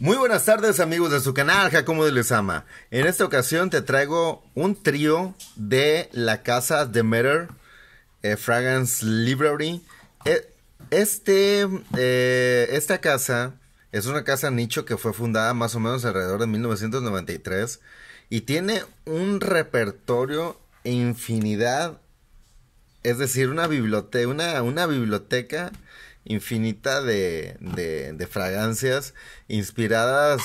Muy buenas tardes amigos de su canal Jacobo de Lezama. En esta ocasión te traigo un trío de la casa de Matter eh, Fragrance Library. Eh, este, eh, esta casa es una casa nicho que fue fundada más o menos alrededor de 1993 y tiene un repertorio e infinidad, es decir, una biblioteca, una biblioteca infinita de, fragancias inspiradas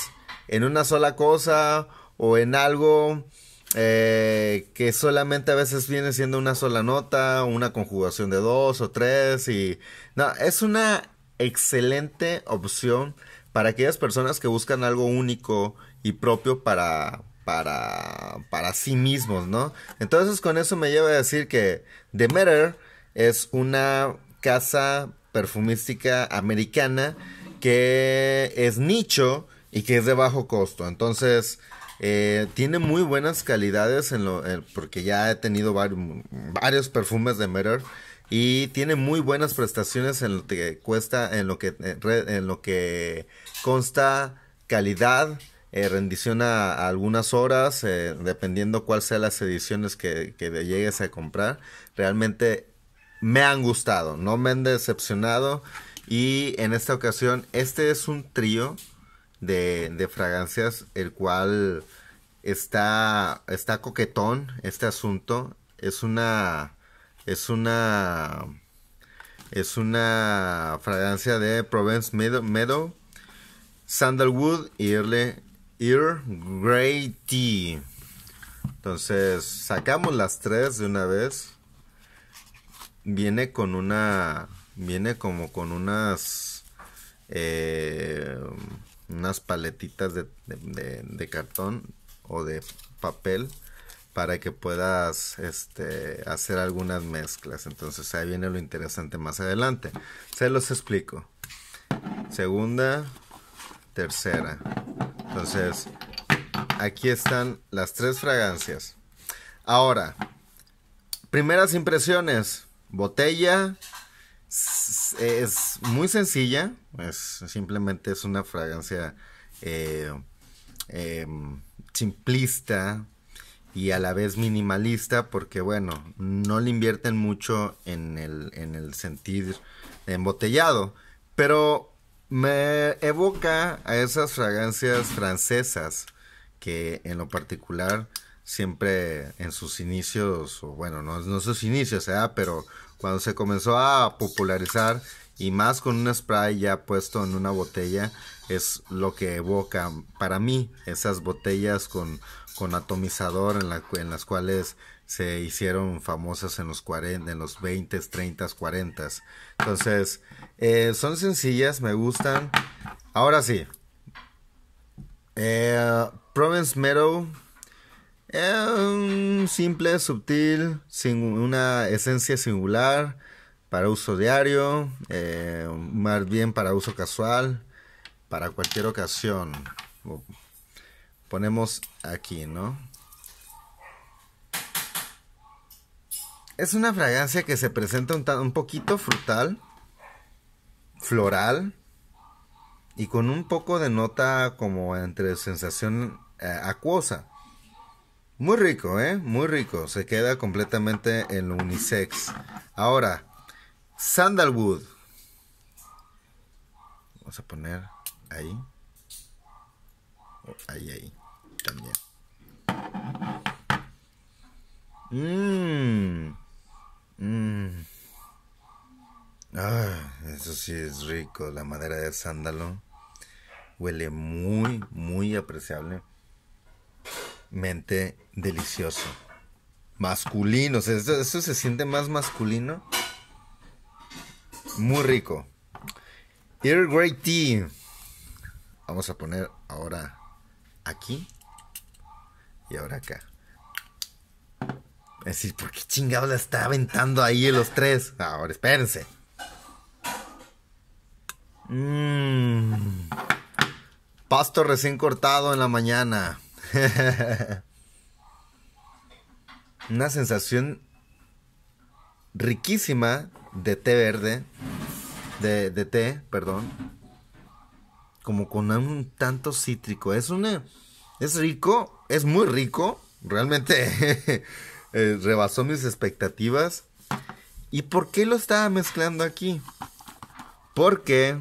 en una sola cosa o en algo eh, que solamente a veces viene siendo una sola nota, una conjugación de dos o tres y no, es una excelente opción para aquellas personas que buscan algo único y propio para para para sí mismos, ¿no? Entonces con eso me lleva a decir que The Matter es una casa perfumística americana que es nicho y que es de bajo costo. Entonces, eh, tiene muy buenas calidades en lo, porque ya he tenido varios, perfumes de Meter y tiene muy buenas prestaciones en lo que cuesta, en lo que, en lo que consta calidad. Eh, rendición a, algunas horas, eh, dependiendo cuál sea las ediciones que, que llegues a comprar. Realmente me han gustado, no me han decepcionado. Y en esta ocasión, este es un trío de, de fragancias, el cual está, está coquetón este asunto. Es una. Es una. Es una fragancia de Provence Meadow, Sandalwood y Earle, Ear Grey Tea. Entonces, sacamos las tres de una vez viene con una viene como con unas eh, unas paletitas de, cartón o de papel para que puedas este, hacer algunas mezclas entonces ahí viene lo interesante más adelante se los explico segunda tercera entonces aquí están las tres fragancias ahora primeras impresiones Botella eh, es, muy sencilla, es, simplemente es una fragancia eh, em, simplista y a la vez minimalista porque bueno, no le invierten mucho en el, en el sentir embotellado, pero me evoca a esas fragancias francesas que en lo particular siempre en sus inicios, o bueno, no, no sus inicios, ¿eh? pero cuando se comenzó a popularizar y más con un spray ya puesto en una botella, es lo que evoca para mí esas botellas con, con atomizador en, la, en las cuales se hicieron famosas en los 40, en los 20, 30, 40. Entonces, eh, son sencillas, me gustan. Ahora sí. Eh, Province Meadow eh, un simple, sutil sin una esencia singular, para uso diario, eh, más bien para uso casual, para cualquier ocasión. Ponemos aquí, ¿no? Es una fragancia que se presenta un, poquito frutal, floral, y con un poco de nota como entre sensación eh, acuosa muy rico, ¿eh? Muy rico. Se queda completamente en unisex. Ahora, Sandalwood. Vamos a poner ahí. Ahí, ahí. También. Mmm. Mmm. Ah, eso sí es rico. La madera de sándalo huele muy, muy apreciable mente delicioso. Masculino, o sea, eso, se siente más masculino. Muy rico. Ear Great Tea. Vamos a poner ahora aquí y ahora acá. Es decir, ¿por qué chingados la está aventando ahí los tres? Ahora espérense. Mmm. Pasto recién cortado en la mañana. Una sensación riquísima de té verde, de, té, perdón, como con un tanto cítrico. Es una, es rico, es muy rico, realmente eh, rebasó mis expectativas. ¿Y por qué lo estaba mezclando aquí? Porque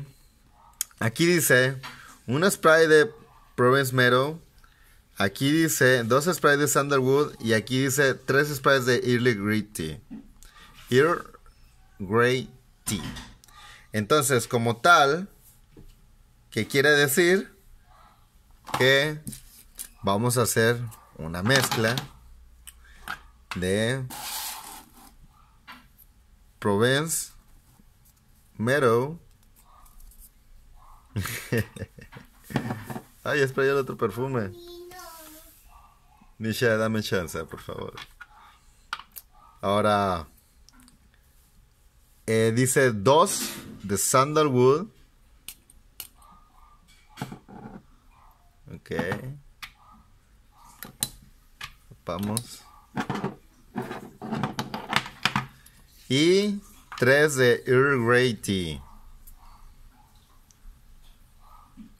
aquí dice Una spray de Province Meadow Aquí dice dos sprays de Sandalwood y aquí dice tres sprays de Early Grey Tea. Earl Grey Tea. Entonces, como tal, ¿qué quiere decir? Que vamos a hacer una mezcla de Provence Meadow. Ay, es para el otro perfume. Nisha, dame chance, por favor. Ahora, eh, dice 2 de Sandalwood. Ok. Vamos. Y 3 de Earl Grey Tea.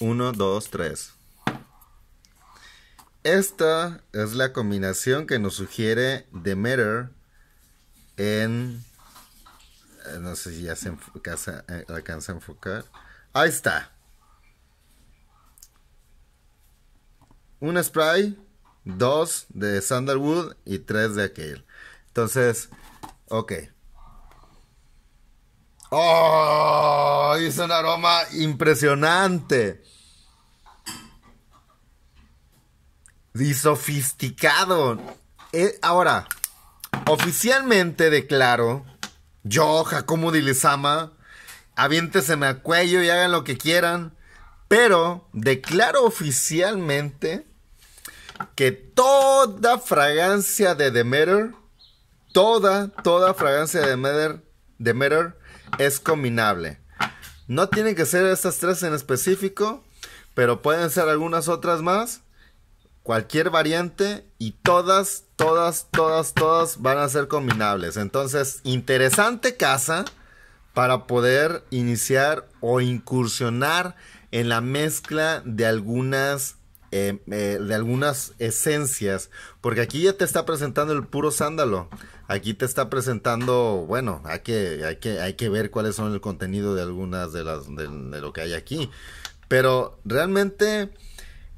1, 2, 3. Esta es la combinación que nos sugiere Demeter en... Eh, no sé si ya se eh, alcanza, a enfocar. Ahí está. Un spray, dos de Thunderwood y tres de aquel. Entonces, ok. ¡Oh! Es un aroma impresionante. Y sofisticado. Eh, ahora, oficialmente declaro, yo, Jacomo de Lezama, aviénteseme al cuello y hagan lo que quieran, pero declaro oficialmente que toda fragancia de Demeter, toda, toda fragancia de Demeter, Demeter es combinable. No tienen que ser estas tres en específico, pero pueden ser algunas otras más cualquier variante y todas, todas, todas, todas van a ser combinables. Entonces, interesante casa para poder iniciar o incursionar en la mezcla de algunas, eh, eh, de algunas esencias. Porque aquí ya te está presentando el puro sándalo. Aquí te está presentando, bueno, hay que, hay que, hay que ver cuáles son el contenido de algunas de las, de lo que hay aquí. Pero realmente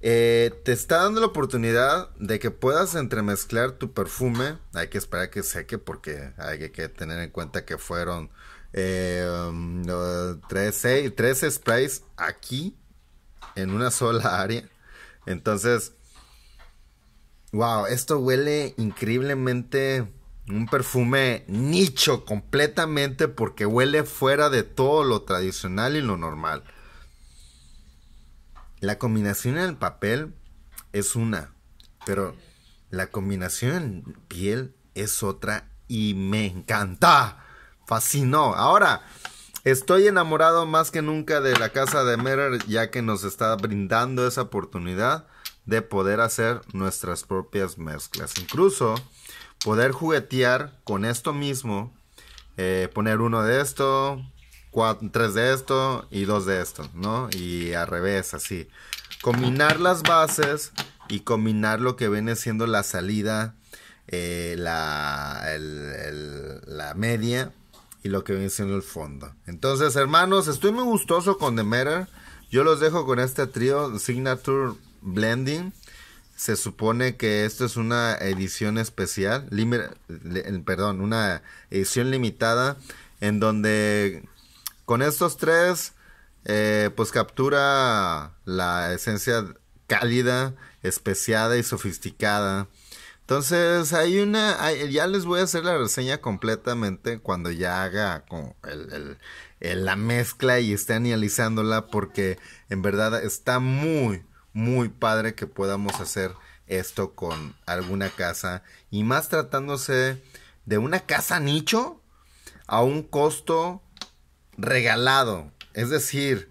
eh, te está dando la oportunidad de que puedas entremezclar tu perfume. Hay que esperar que seque porque hay que tener en cuenta que fueron eh, um, Tres sprays aquí en una sola área. Entonces, wow, esto huele increíblemente un perfume nicho completamente porque huele fuera de todo lo tradicional y lo normal. La combinación en papel es una, pero la combinación en piel es otra y me encanta. Fascinó. Ahora, estoy enamorado más que nunca de la casa de Merer ya que nos está brindando esa oportunidad de poder hacer nuestras propias mezclas. Incluso poder juguetear con esto mismo. Eh, poner uno de esto, tres de esto y dos de esto, ¿no? Y al revés, así. Combinar las bases y combinar lo que viene siendo la salida, eh, la, la media y lo que viene siendo el fondo. Entonces, hermanos, estoy muy gustoso con The Matter. Yo los dejo con este trío Signature Blending. Se supone que esto es una edición especial, perdón, una edición limitada en donde con estos tres, eh, pues captura la esencia cálida, especiada y sofisticada. Entonces, hay una. ya les voy a hacer la reseña completamente cuando ya haga con la mezcla y esté analizándola, porque en verdad está muy, muy padre que podamos hacer esto con alguna casa. Y más tratándose de una casa nicho a un costo regalado. Es decir,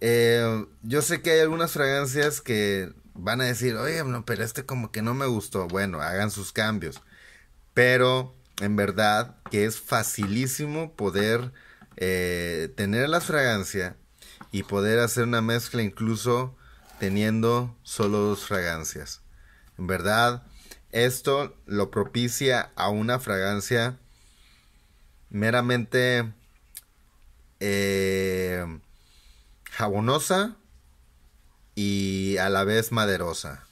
eh, yo sé que hay algunas fragancias que van a decir, oye, no, pero este como que no me gustó. Bueno, hagan sus cambios. Pero en verdad que es facilísimo poder eh, tener la fragancia y poder hacer una mezcla incluso teniendo solo dos fragancias. En verdad, esto lo propicia a una fragancia meramente eh, jabonosa y a la vez maderosa.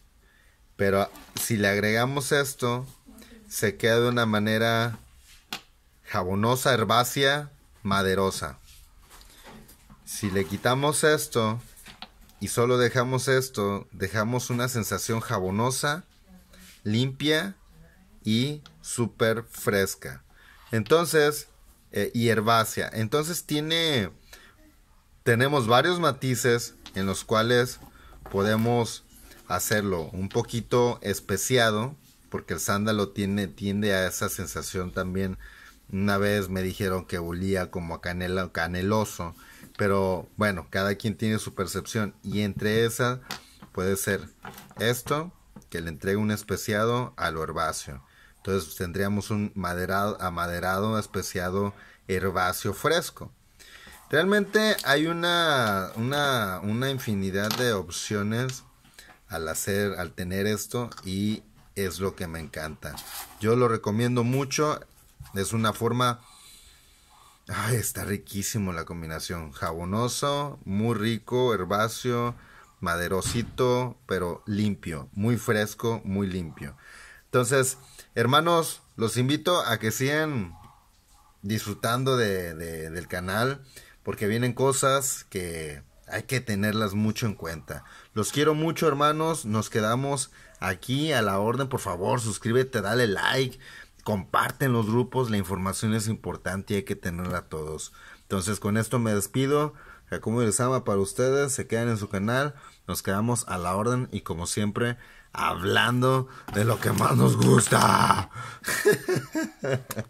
Pero si le agregamos esto, se queda de una manera jabonosa, herbácea, maderosa. Si le quitamos esto y solo dejamos esto, dejamos una sensación jabonosa, limpia y súper fresca. Entonces, y eh, herbácea. Entonces tiene, tenemos varios matices en los cuales podemos hacerlo un poquito especiado, porque el sándalo tiene, tiende a esa sensación también. Una vez me dijeron que olía como a canela, caneloso, pero bueno, cada quien tiene su percepción y entre esas puede ser esto que le entregue un especiado al herbáceo. Entonces pues, tendríamos un maderado, amaderado, especiado, herbáceo fresco. Realmente hay una, una, infinidad de opciones al hacer, al tener esto y es lo que me encanta. Yo lo recomiendo mucho. Es una forma... Ay, está riquísimo la combinación. Jabonoso, muy rico, herbáceo, maderosito, pero limpio. Muy fresco, muy limpio. Entonces, Hermanos, los invito a que sigan disfrutando de, del canal porque vienen cosas que hay que tenerlas mucho en cuenta. Los quiero mucho, hermanos. Nos quedamos aquí a la orden. Por favor, suscríbete, dale like, comparten los grupos. La información es importante y hay que tenerla a todos. Entonces, con esto me despido. Jacobo y Sama para ustedes. Se quedan en su canal. Nos quedamos a la orden y como siempre hablando de lo que más nos gusta.